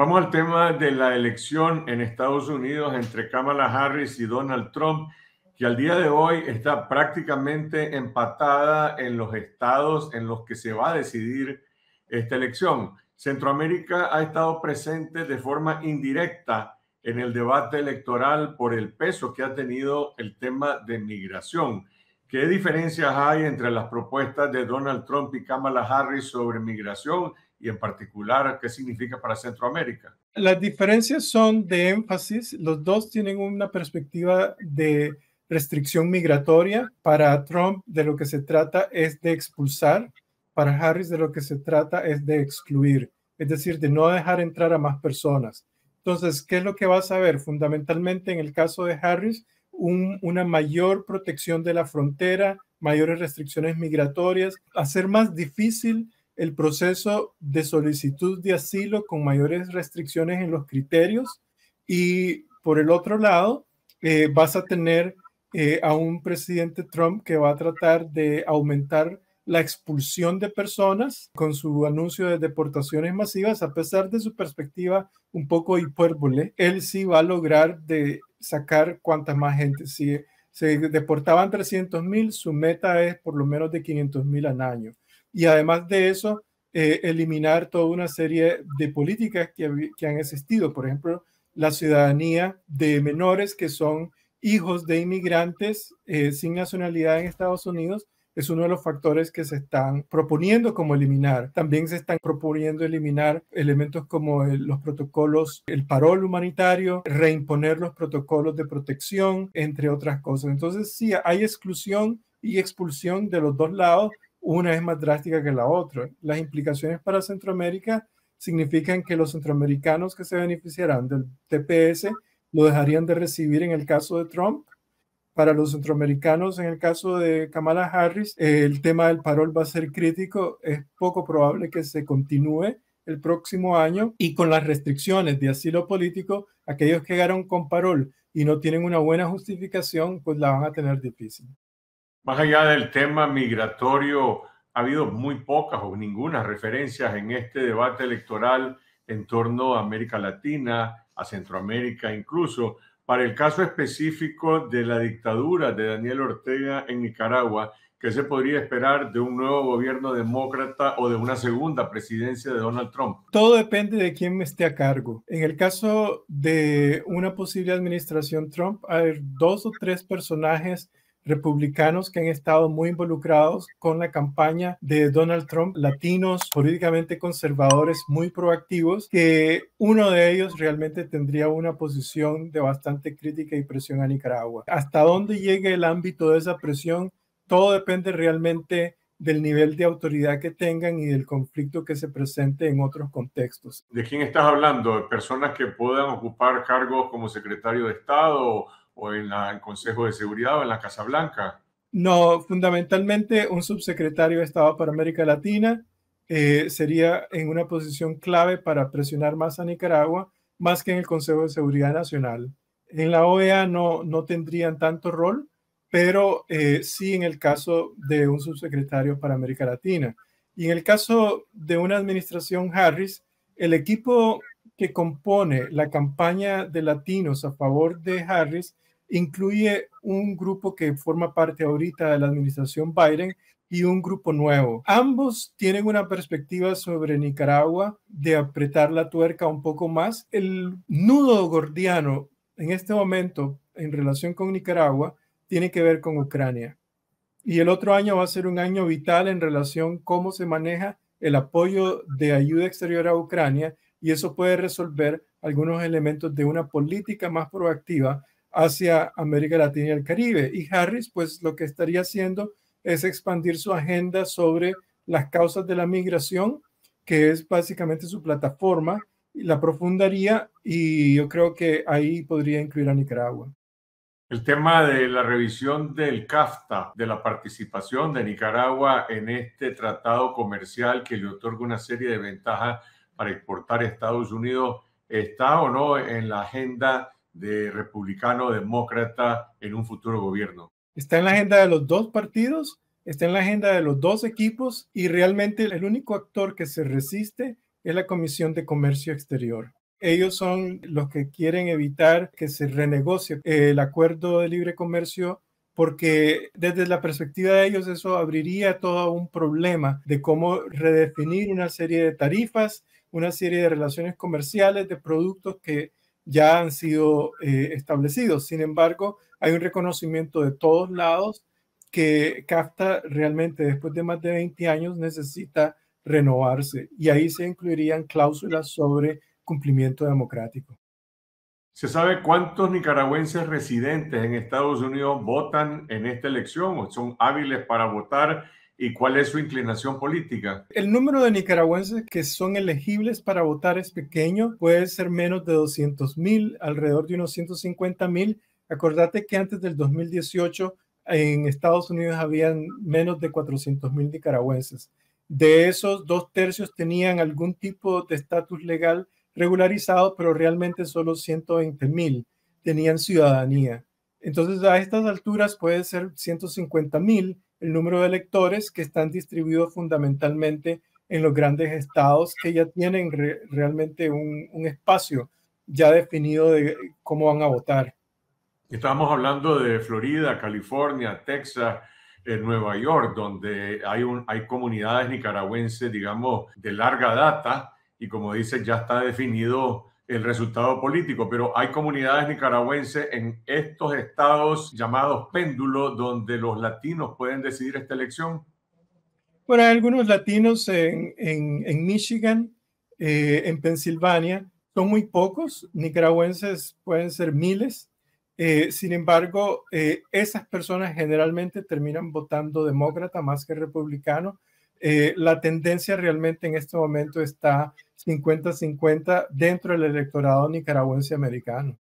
Vamos al tema de la elección en Estados Unidos entre Kamala Harris y Donald Trump, que al día de hoy está prácticamente empatada en los estados en los que se va a decidir esta elección. Centroamérica ha estado presente de forma indirecta en el debate electoral por el peso que ha tenido el tema de migración. ¿Qué diferencias hay entre las propuestas de Donald Trump y Kamala Harris sobre migración y en particular qué significa para Centroamérica? Las diferencias son de énfasis. Los dos tienen una perspectiva de restricción migratoria. Para Trump de lo que se trata es de expulsar, para Harris de lo que se trata es de excluir, es decir, de no dejar entrar a más personas. Entonces, ¿qué es lo que vas a ver? Fundamentalmente en el caso de Harris, una mayor protección de la frontera, mayores restricciones migratorias, hacer más difícil el proceso de solicitud de asilo con mayores restricciones en los criterios y por el otro lado eh, vas a tener eh, a un presidente Trump que va a tratar de aumentar la expulsión de personas con su anuncio de deportaciones masivas, a pesar de su perspectiva un poco hipérbole, él sí va a lograr de sacar cuantas más gente. Si se deportaban 300 mil, su meta es por lo menos de 500 mil al año y además de eso, eh, eliminar toda una serie de políticas que, han existido, por ejemplo, la ciudadanía de menores que son hijos de inmigrantes eh, sin nacionalidad en Estados Unidos es uno de los factores que se están proponiendo como eliminar. También se están proponiendo eliminar elementos como los protocolos, el parol humanitario, reimponer los protocolos de protección, entre otras cosas. Entonces, sí, hay exclusión y expulsión de los dos lados una es más drástica que la otra. Las implicaciones para Centroamérica significan que los centroamericanos que se beneficiarán del TPS lo dejarían de recibir en el caso de Trump. Para los centroamericanos, en el caso de Kamala Harris, el tema del parol va a ser crítico. Es poco probable que se continúe el próximo año y con las restricciones de asilo político, aquellos que llegaron con parol y no tienen una buena justificación, pues la van a tener difícil. Más allá del tema migratorio, ha habido muy pocas o ninguna referencias en este debate electoral en torno a América Latina, a Centroamérica incluso. Para el caso específico de la dictadura de Daniel Ortega en Nicaragua, ¿qué se podría esperar de un nuevo gobierno demócrata o de una segunda presidencia de Donald Trump? Todo depende de quién esté a cargo. En el caso de una posible administración Trump, hay dos o tres personajes republicanos que han estado muy involucrados con la campaña de Donald Trump, latinos políticamente conservadores muy proactivos, que uno de ellos realmente tendría una posición de bastante crítica y presión a Nicaragua. Hasta dónde llegue el ámbito de esa presión, todo depende realmente del nivel de autoridad que tengan y del conflicto que se presente en otros contextos. ¿De quién estás hablando? ¿Personas que puedan ocupar cargos como secretario de Estado o en el Consejo de Seguridad o en la Casa Blanca? No, fundamentalmente un subsecretario de Estado para América Latina eh, sería en una posición clave para presionar más a Nicaragua, más que en el Consejo de Seguridad Nacional. En la OEA no, no tendrían tanto rol, pero eh, sí en el caso de un subsecretario para América Latina. Y en el caso de una administración Harris, el equipo que compone la campaña de latinos a favor de Harris incluye un grupo que forma parte ahorita de la administración Biden y un grupo nuevo. Ambos tienen una perspectiva sobre Nicaragua de apretar la tuerca un poco más. El nudo gordiano en este momento en relación con Nicaragua tiene que ver con Ucrania. Y el otro año va a ser un año vital en relación cómo se maneja el apoyo de ayuda exterior a Ucrania y eso puede resolver algunos elementos de una política más proactiva hacia América Latina y el Caribe. Y Harris, pues lo que estaría haciendo es expandir su agenda sobre las causas de la migración, que es básicamente su plataforma, y la profundaría y yo creo que ahí podría incluir a Nicaragua. El tema de la revisión del CAFTA, de la participación de Nicaragua en este tratado comercial que le otorga una serie de ventajas para exportar a Estados Unidos, ¿está o no en la agenda de republicano, demócrata en un futuro gobierno. Está en la agenda de los dos partidos, está en la agenda de los dos equipos y realmente el único actor que se resiste es la Comisión de Comercio Exterior. Ellos son los que quieren evitar que se renegocie eh, el acuerdo de libre comercio porque desde la perspectiva de ellos eso abriría todo un problema de cómo redefinir una serie de tarifas, una serie de relaciones comerciales, de productos que ya han sido eh, establecidos. Sin embargo, hay un reconocimiento de todos lados que CAFTA realmente después de más de 20 años necesita renovarse y ahí se incluirían cláusulas sobre cumplimiento democrático. ¿Se sabe cuántos nicaragüenses residentes en Estados Unidos votan en esta elección o son hábiles para votar? y cuál es su inclinación política. El número de nicaragüenses que son elegibles para votar es pequeño, puede ser menos de 200 mil, alrededor de unos 150 mil. Acordate que antes del 2018 en Estados Unidos habían menos de 400 mil nicaragüenses. De esos, dos tercios tenían algún tipo de estatus legal regularizado, pero realmente solo 120 mil tenían ciudadanía. Entonces, a estas alturas puede ser 150 mil el número de electores que están distribuidos fundamentalmente en los grandes estados que ya tienen realmente un, espacio ya definido de cómo van a votar. Estábamos hablando de Florida, California, Texas, eh, Nueva York, donde hay, hay comunidades nicaragüenses, digamos, de larga data y como dice, ya está definido el resultado político, pero hay comunidades nicaragüenses en estos estados llamados péndulo donde los latinos pueden decidir esta elección. Bueno, hay algunos latinos en, en, en Michigan, eh, en Pensilvania, son muy pocos, nicaragüenses pueden ser miles, eh, sin embargo, eh, esas personas generalmente terminan votando demócrata más que republicano eh, la tendencia realmente en este momento está 50-50 dentro del electorado nicaragüense americano.